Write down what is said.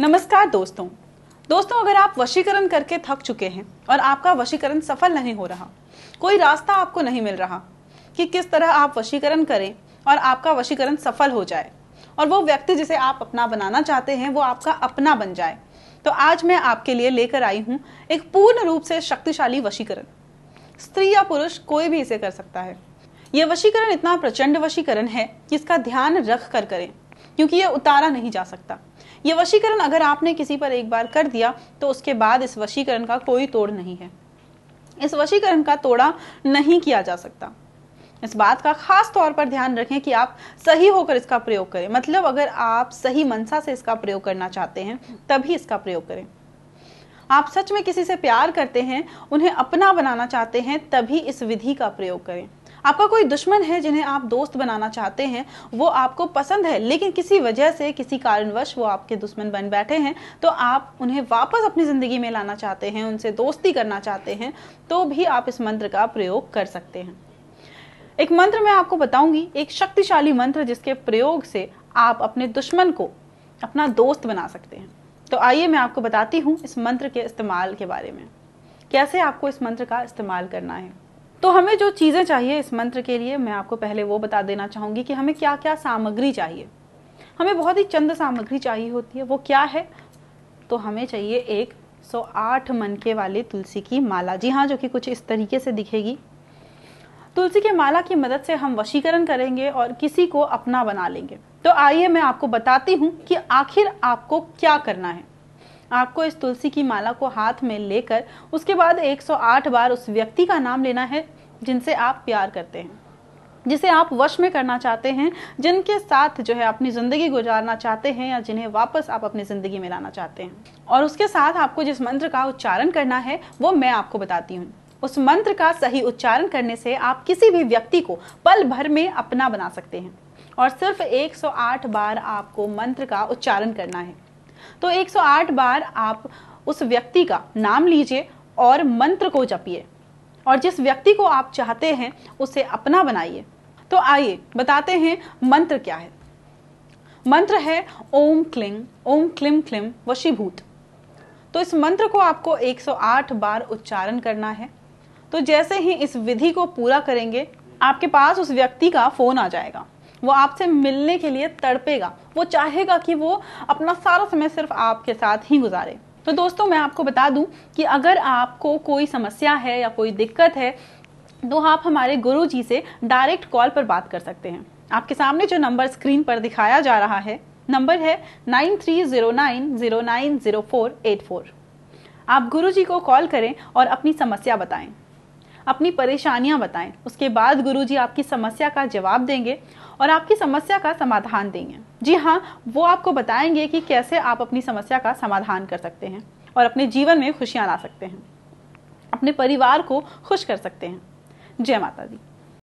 नमस्कार दोस्तों दोस्तों अगर आप वशीकरण करके थक चुके हैं और आपका वशीकरण सफल नहीं हो रहा कोई रास्ता आपको नहीं मिल रहा कि किस तरह आप वशीकरण करें और आपका वशीकरण सफल हो जाए और वो व्यक्ति जिसे आप अपना बनाना चाहते हैं वो आपका अपना बन जाए तो आज मैं आपके लिए लेकर आई हूँ एक पूर्ण रूप से शक्तिशाली वशीकरण स्त्री या पुरुष कोई भी इसे कर सकता है यह वशीकरण इतना प्रचंड वशीकरण है कि इसका ध्यान रख कर करें क्योंकि यह उतारा नहीं जा सकता ये वशीकरण अगर आपने किसी पर एक बार कर दिया तो उसके बाद इस वशीकरण का कोई तोड़ नहीं है इस वशीकरण का तोड़ा नहीं किया जा सकता इस बात का खास तौर पर ध्यान रखें कि आप सही होकर इसका प्रयोग करें मतलब अगर आप सही मनसा से इसका प्रयोग करना चाहते हैं तभी इसका प्रयोग करें आप सच में किसी से प्यार करते हैं उन्हें अपना बनाना चाहते हैं तभी इस विधि का प्रयोग करें आपका कोई दुश्मन है जिन्हें आप दोस्त बनाना चाहते हैं वो आपको पसंद है लेकिन किसी वजह से किसी कारणवश वो आपके दुश्मन बन बैठे हैं तो आप उन्हें वापस अपनी ज़िंदगी में लाना चाहते हैं उनसे दोस्ती करना चाहते हैं तो भी आप इस मंत्र का प्रयोग कर सकते हैं एक मंत्र मैं आपको बताऊंगी एक शक्तिशाली मंत्र जिसके प्रयोग से आप अपने दुश्मन को अपना दोस्त बना सकते हैं तो आइए मैं आपको बताती हूँ इस मंत्र के इस्तेमाल के बारे में कैसे आपको इस मंत्र का इस्तेमाल करना है तो हमें जो चीज़ें चाहिए इस मंत्र के लिए मैं आपको पहले वो बता देना चाहूँगी कि हमें क्या क्या सामग्री चाहिए हमें बहुत ही चंद सामग्री चाहिए होती है वो क्या है तो हमें चाहिए एक सौ आठ मनके वाले तुलसी की माला जी हाँ जो कि कुछ इस तरीके से दिखेगी तुलसी के माला की मदद से हम वशीकरण करेंगे और किसी को अपना बना लेंगे तो आइए मैं आपको बताती हूँ कि आखिर आपको क्या करना है आपको इस तुलसी की माला को हाथ में लेकर उसके बाद 108 बार उस व्यक्ति का नाम लेना है जिनसे आप प्यार करते हैं जिसे आप वश में करना चाहते हैं जिनके साथ जो है अपनी ज़िंदगी गुजारना चाहते हैं या जिन्हें वापस आप अपनी ज़िंदगी में लाना चाहते हैं और उसके साथ आपको जिस मंत्र का उच्चारण करना है वो मैं आपको बताती हूँ उस मंत्र का सही उच्चारण करने से आप किसी भी व्यक्ति को पल भर में अपना बना सकते हैं और सिर्फ 108 बार आपको मंत्र का उच्चारण करना है तो 108 बार आप उस व्यक्ति का नाम लीजिए और मंत्र को जपिए और जिस व्यक्ति को आप चाहते हैं उसे अपना बनाइए तो आइए बताते हैं मंत्र क्या है मंत्र है ओम क्लिम ओम क्लिम क्लिम वशीभूत तो इस मंत्र को आपको 108 बार उच्चारण करना है तो जैसे ही इस विधि को पूरा करेंगे आपके पास उस व्यक्ति का फोन आ जाएगा वो आपसे मिलने के लिए तड़पेगा वो चाहेगा कि वो अपना सारा समय सिर्फ आपके साथ ही गुजारे तो दोस्तों मैं आपको बता दूं कि अगर आपको कोई समस्या है या कोई दिक्कत है तो आप हमारे गुरु जी से डायरेक्ट कॉल पर बात कर सकते हैं आपके सामने जो नंबर स्क्रीन पर दिखाया जा रहा है नंबर है nine three zero nine zero nine zero four eight four आप गुरु जी को कॉल करें और अपनी समस्या बताएं अपनी परेशानियां बताएं उसके बाद गुरु जी आपकी समस्या का जवाब देंगे और आपकी समस्या का समाधान देंगे जी हाँ वो आपको बताएंगे कि कैसे आप अपनी समस्या का समाधान कर सकते हैं और अपने जीवन में खुशियाँ ला सकते हैं अपने परिवार को खुश कर सकते हैं जय माता दी